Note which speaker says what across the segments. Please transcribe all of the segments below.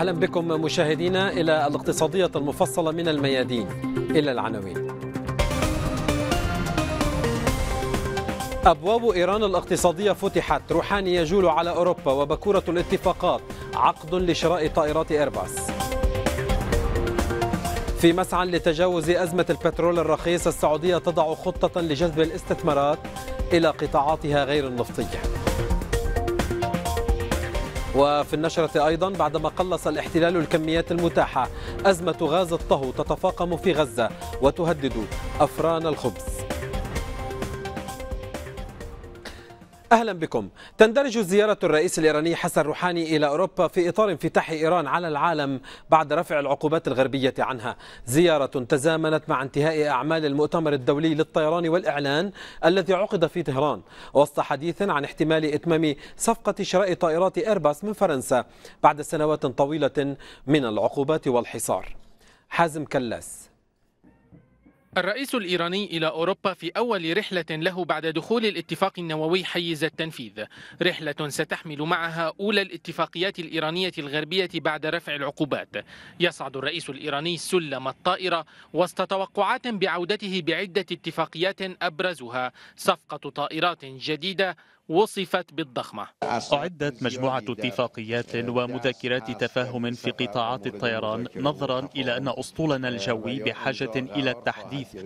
Speaker 1: أهلا بكم مشاهدينا إلى الاقتصادية المفصلة من الميادين إلى العناوين أبواب إيران الاقتصادية فتحت روحاني يجول على أوروبا وبكورة الاتفاقات عقد لشراء طائرات إيرباص في مسعى لتجاوز أزمة البترول الرخيص السعودية تضع خطة لجذب الاستثمارات إلى قطاعاتها غير النفطية وفي النشرة أيضا بعدما قلص الاحتلال الكميات المتاحة أزمة غاز الطهو تتفاقم في غزة وتهدد أفران الخبز أهلا بكم تندرج زيارة الرئيس الإيراني حسن روحاني إلى أوروبا في إطار انفتاح إيران على العالم بعد رفع العقوبات الغربية عنها زيارة تزامنت مع انتهاء أعمال المؤتمر الدولي للطيران والإعلان الذي عقد في طهران وسط حديث عن احتمال إتمام صفقة شراء طائرات إيرباص من فرنسا بعد سنوات طويلة من العقوبات والحصار حازم كلاس
Speaker 2: الرئيس الإيراني إلى أوروبا في أول رحلة له بعد دخول الاتفاق النووي حيز التنفيذ رحلة ستحمل معها أولى الاتفاقيات الإيرانية الغربية بعد رفع العقوبات يصعد الرئيس الإيراني سلم الطائرة وسط توقعات بعودته بعدة اتفاقيات أبرزها صفقة طائرات جديدة وصفت بالضخمة أعدت مجموعة اتفاقيات ومذكرات تفاهم في قطاعات الطيران نظرا إلى أن أسطولنا الجوي بحاجة إلى التحديث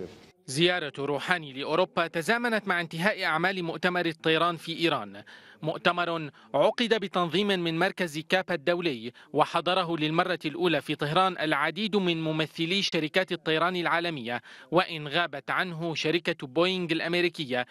Speaker 2: زيارة روحاني لأوروبا تزامنت مع انتهاء أعمال مؤتمر الطيران في إيران مؤتمر عقد بتنظيم من مركز كابا الدولي وحضره للمرة الأولى في طهران العديد من ممثلي شركات الطيران العالمية وإن غابت عنه شركة بوينغ الأمريكية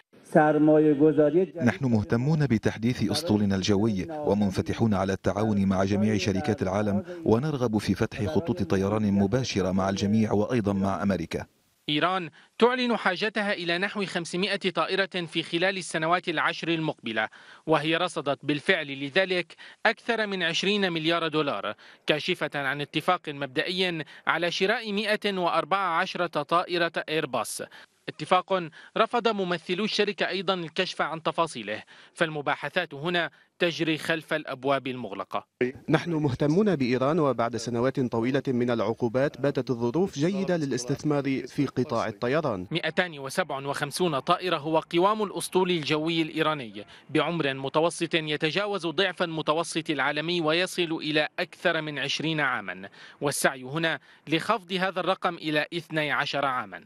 Speaker 1: نحن مهتمون بتحديث أسطولنا الجوي ومنفتحون على التعاون مع جميع شركات العالم ونرغب في فتح خطوط طيران مباشرة مع الجميع وأيضا مع أمريكا
Speaker 2: إيران تعلن حاجتها إلى نحو 500 طائرة في خلال السنوات العشر المقبلة وهي رصدت بالفعل لذلك أكثر من 20 مليار دولار كاشفة عن اتفاق مبدئي على شراء 114 طائرة إيرباص اتفاق رفض ممثلو الشركة أيضا الكشف عن تفاصيله فالمباحثات هنا تجري خلف الأبواب المغلقة نحن مهتمون بإيران وبعد سنوات طويلة من العقوبات باتت الظروف جيدة للاستثمار في قطاع الطيران 257 طائرة هو قوام الأسطول الجوي الإيراني بعمر متوسط يتجاوز ضعف المتوسط العالمي ويصل إلى أكثر من 20 عاما والسعي هنا لخفض هذا الرقم إلى 12 عاما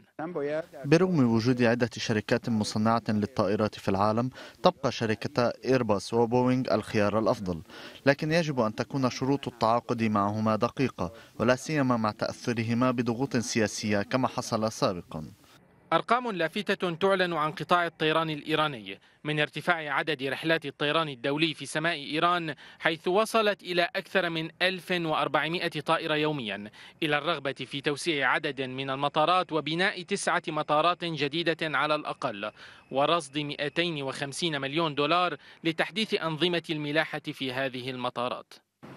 Speaker 2: برغم وجود عدة شركات مصنعة للطائرات في العالم تبقى شركتا إيرباص وبوينغ الخيار الأفضل لكن يجب أن تكون شروط التعاقد معهما دقيقة ولا سيما مع تأثرهما بضغوط سياسية كما حصل سابقاً أرقام لافتة تعلن عن قطاع الطيران الإيراني من ارتفاع عدد رحلات الطيران الدولي في سماء إيران حيث وصلت إلى أكثر من 1400 طائرة يوميا إلى الرغبة في توسيع عدد من المطارات وبناء تسعة مطارات جديدة على الأقل ورصد 250 مليون دولار لتحديث أنظمة الملاحة في هذه المطارات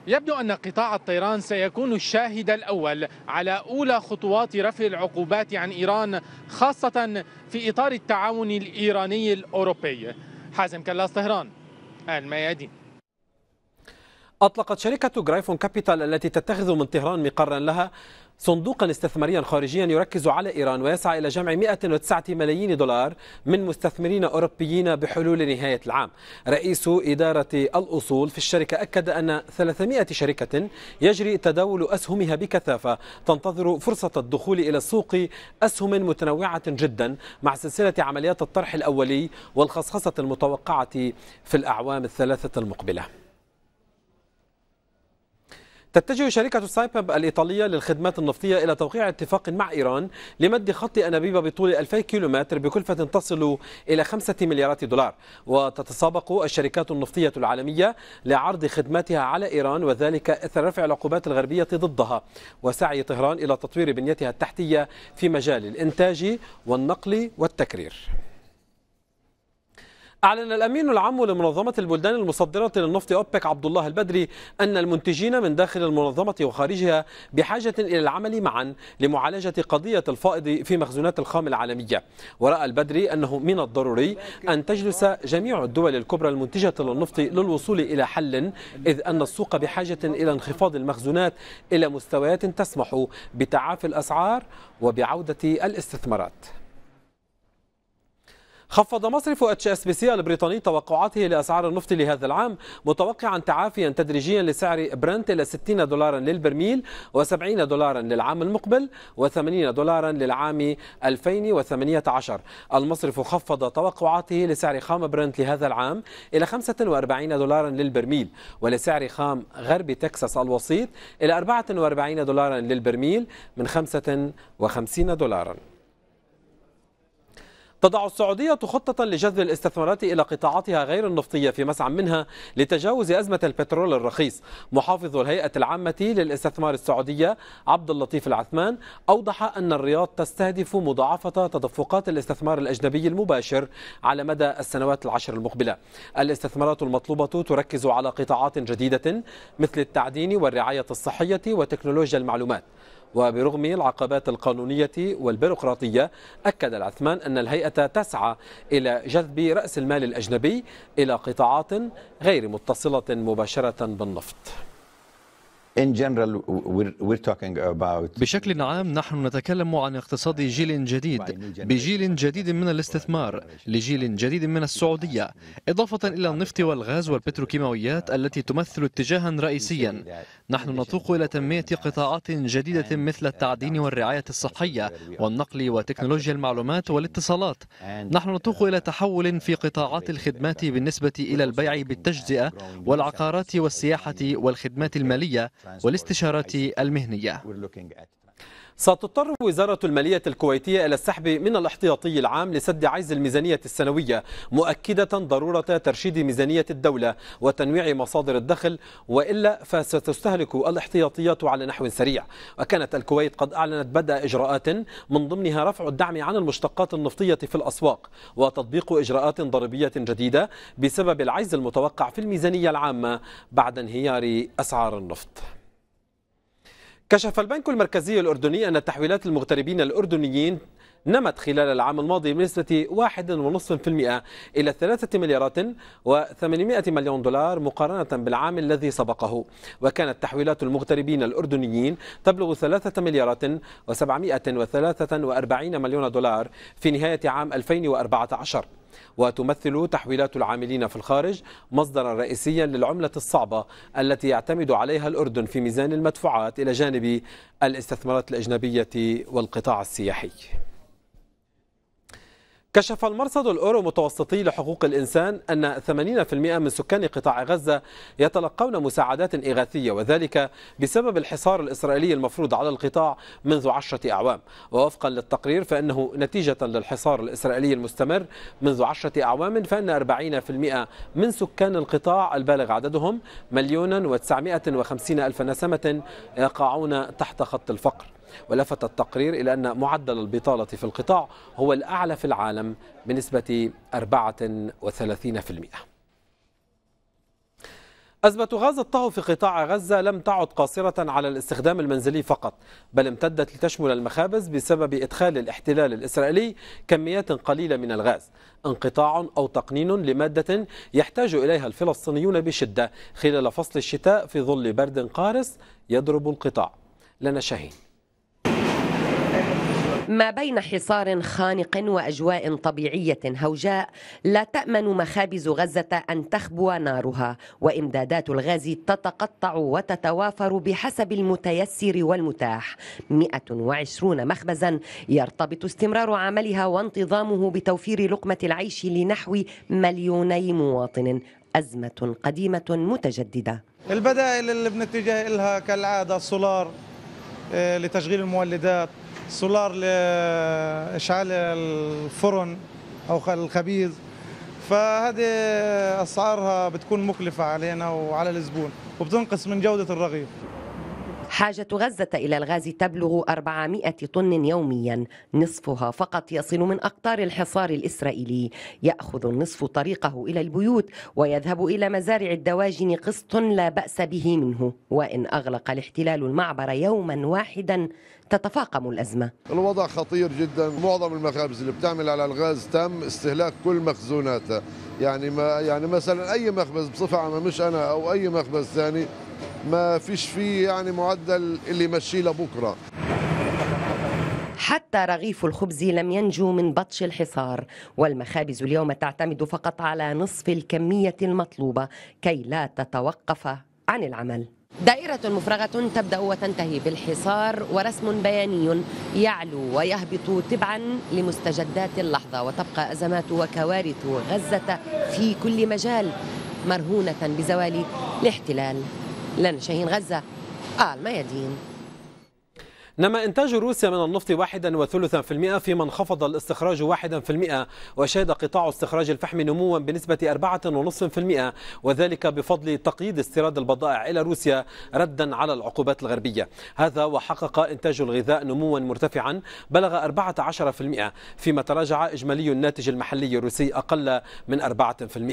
Speaker 2: يبدو أن قطاع الطيران سيكون الشاهد الأول على أولى خطوات رفع العقوبات عن إيران خاصة في إطار التعاون الإيراني الأوروبي حازم كلاس طهران الميادين
Speaker 1: أطلقت شركة جرايفون كابيتال التي تتخذ من طهران مقرا لها صندوقا استثماريا خارجيا يركز على إيران ويسعى إلى جمع 109 ملايين دولار من مستثمرين أوروبيين بحلول نهاية العام رئيس إدارة الأصول في الشركة أكد أن 300 شركة يجري تداول أسهمها بكثافة تنتظر فرصة الدخول إلى السوق أسهم متنوعة جدا مع سلسلة عمليات الطرح الأولي والخصخصة المتوقعة في الأعوام الثلاثة المقبلة تتجه شركة سايبب الإيطالية للخدمات النفطية إلى توقيع اتفاق مع إيران لمد خط أنابيب بطول 2000 كيلومتر بكلفة تصل إلى 5 مليارات دولار وتتسابق الشركات النفطية العالمية لعرض خدماتها على إيران وذلك إثر رفع العقوبات الغربية ضدها وسعي طهران إلى تطوير بنيتها التحتية في مجال الإنتاج والنقل والتكرير أعلن الأمين العام لمنظمة البلدان المصدرة للنفط أوبك عبد الله البدري أن المنتجين من داخل المنظمة وخارجها بحاجة إلى العمل معا لمعالجة قضية الفائض في مخزونات الخام العالمية ورأى البدري أنه من الضروري أن تجلس جميع الدول الكبرى المنتجة للنفط للوصول إلى حل إذ أن السوق بحاجة إلى انخفاض المخزونات إلى مستويات تسمح بتعافي الأسعار وبعودة الاستثمارات خفض مصرف اتش اس بي سي البريطاني توقعاته لاسعار النفط لهذا العام متوقعا تعافيا تدريجيا لسعر برنت الى 60 دولارا للبرميل و70 دولارا للعام المقبل و80 دولارا للعام 2018 المصرف خفض توقعاته لسعر خام برنت لهذا العام الى 45 دولارا للبرميل ولسعر خام غرب تكساس الوسيط الى 44 دولارا للبرميل من 55 دولارا تضع السعودية خطة لجذب الاستثمارات إلى قطاعاتها غير النفطية في مسعى منها لتجاوز أزمة البترول الرخيص محافظ الهيئة العامة للاستثمار السعودية عبد اللطيف العثمان أوضح أن الرياض تستهدف مضاعفة تدفقات الاستثمار الأجنبي المباشر على مدى السنوات العشر المقبلة الاستثمارات المطلوبة تركز على قطاعات جديدة مثل التعدين والرعاية الصحية وتكنولوجيا المعلومات وبرغم العقبات القانونية والبيروقراطية أكد العثمان أن الهيئة تسعى إلى جذب رأس المال الأجنبي إلى قطاعات غير متصلة مباشرة بالنفط بشكل عام نحن نتكلم عن اقتصاد جيل جديد بجيل جديد من الاستثمار لجيل جديد من السعودية إضافة إلى النفط والغاز والبتروكيماويات التي تمثل اتجاها رئيسيا نحن نتوق إلى تنمية قطاعات جديدة مثل التعدين والرعاية الصحية والنقل وتكنولوجيا المعلومات والاتصالات نحن نتوق إلى تحول في قطاعات الخدمات بالنسبة إلى البيع بالتجزئة والعقارات والسياحة والخدمات المالية والاستشارات المهنيه ستضطر وزارة المالية الكويتية إلى السحب من الاحتياطي العام لسد عجز الميزانية السنوية مؤكدة ضرورة ترشيد ميزانية الدولة وتنويع مصادر الدخل وإلا فستستهلك الاحتياطيات على نحو سريع وكانت الكويت قد أعلنت بدء إجراءات من ضمنها رفع الدعم عن المشتقات النفطية في الأسواق وتطبيق إجراءات ضريبية جديدة بسبب العجز المتوقع في الميزانية العامة بعد انهيار أسعار النفط كشف البنك المركزي الأردني أن تحويلات المغتربين الأردنيين نمت خلال العام الماضي بنسبة 1.5% إلى 3 مليارات و800 مليون دولار مقارنة بالعام الذي سبقه وكانت تحويلات المغتربين الأردنيين تبلغ 3 مليارات و743 مليون دولار في نهاية عام 2014 وتمثل تحويلات العاملين في الخارج مصدرا رئيسيا للعملة الصعبة التي يعتمد عليها الأردن في ميزان المدفوعات إلى جانب الاستثمارات الأجنبية والقطاع السياحي كشف المرصد الأورو متوسطي لحقوق الإنسان أن 80% من سكان قطاع غزة يتلقون مساعدات إغاثية وذلك بسبب الحصار الإسرائيلي المفروض على القطاع منذ عشرة أعوام ووفقا للتقرير فإنه نتيجة للحصار الإسرائيلي المستمر منذ عشرة أعوام فإن 40% من سكان القطاع البالغ عددهم مليونا وتسعمائة وخمسين ألف نسمة يقعون تحت خط الفقر ولفت التقرير إلى أن معدل البطالة في القطاع هو الأعلى في العالم بنسبة 34% أزمة غاز الطهو في قطاع غزة لم تعد قاصرة على الاستخدام المنزلي فقط بل امتدت لتشمل المخابز بسبب إدخال الاحتلال الإسرائيلي كميات قليلة من الغاز انقطاع أو تقنين لمادة يحتاج إليها الفلسطينيون بشدة خلال فصل الشتاء في ظل برد قارس يضرب القطاع لنا شاهين
Speaker 3: ما بين حصار خانق واجواء طبيعيه هوجاء لا تامن مخابز غزه ان تخبو نارها وامدادات الغاز تتقطع وتتوافر بحسب المتيسر والمتاح 120 مخبزا يرتبط استمرار عملها وانتظامه بتوفير لقمه العيش لنحو مليوني مواطن ازمه قديمه متجدده
Speaker 1: البدائل
Speaker 2: اللي بنتجه لها كالعاده السولار آه، لتشغيل المولدات سولار لاشعال الفرن او الخبيز
Speaker 3: فهذه اسعارها بتكون مكلفه علينا وعلى الزبون وبتنقص من جوده الرغيف حاجة غزة إلى الغاز تبلغ 400 طن يوميا نصفها فقط يصل من أقطار الحصار الإسرائيلي يأخذ النصف طريقه إلى البيوت ويذهب إلى مزارع الدواجن قسط لا بأس به منه وإن أغلق الاحتلال المعبر يوما واحدا تتفاقم الأزمة الوضع خطير جدا معظم المخابز اللي بتعمل على الغاز تم استهلاك كل مخزوناتها يعني ما يعني مثلا أي مخبز بصفة عامة مش أنا أو أي مخبز ثاني ما فيش فيه يعني معدل اللي يمشيه لبكرة حتى رغيف الخبز لم ينجو من بطش الحصار والمخابز اليوم تعتمد فقط على نصف الكمية المطلوبة كي لا تتوقف عن العمل دائرة مفرغة تبدأ وتنتهي بالحصار ورسم بياني يعلو ويهبط تبعا لمستجدات اللحظة وتبقى أزمات وكوارث غزة في كل مجال مرهونة بزوال الاحتلال لنا شاهين غزة آه الميادين
Speaker 1: نما إنتاج روسيا من النفط المئة فيما انخفض الاستخراج 1% وشهد قطاع استخراج الفحم نموا بنسبة 4.5% وذلك بفضل تقييد استيراد البضائع إلى روسيا ردا على العقوبات الغربية هذا وحقق إنتاج الغذاء نموا مرتفعا بلغ 14% فيما تراجع إجمالي الناتج المحلي الروسي أقل من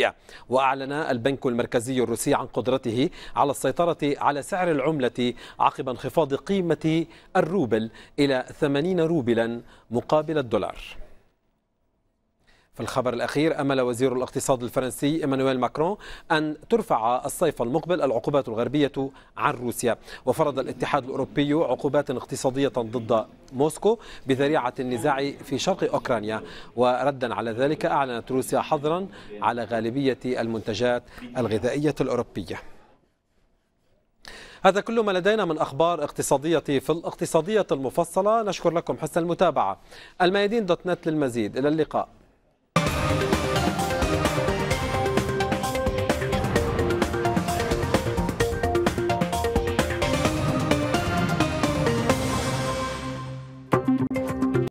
Speaker 1: 4% وأعلن البنك المركزي الروسي عن قدرته على السيطرة على سعر العملة عقب انخفاض قيمة الروسية روبل إلى 80 روبلا مقابل الدولار في الخبر الأخير أمل وزير الاقتصاد الفرنسي إيمانويل ماكرون أن ترفع الصيف المقبل العقوبات الغربية عن روسيا وفرض الاتحاد الأوروبي عقوبات اقتصادية ضد موسكو بذريعة النزاع في شرق أوكرانيا وردا على ذلك أعلنت روسيا حظرا على غالبية المنتجات الغذائية الأوروبية هذا كل ما لدينا من أخبار اقتصادية في الاقتصادية المفصلة نشكر لكم حسن المتابعة الميادين دوت نت للمزيد إلى اللقاء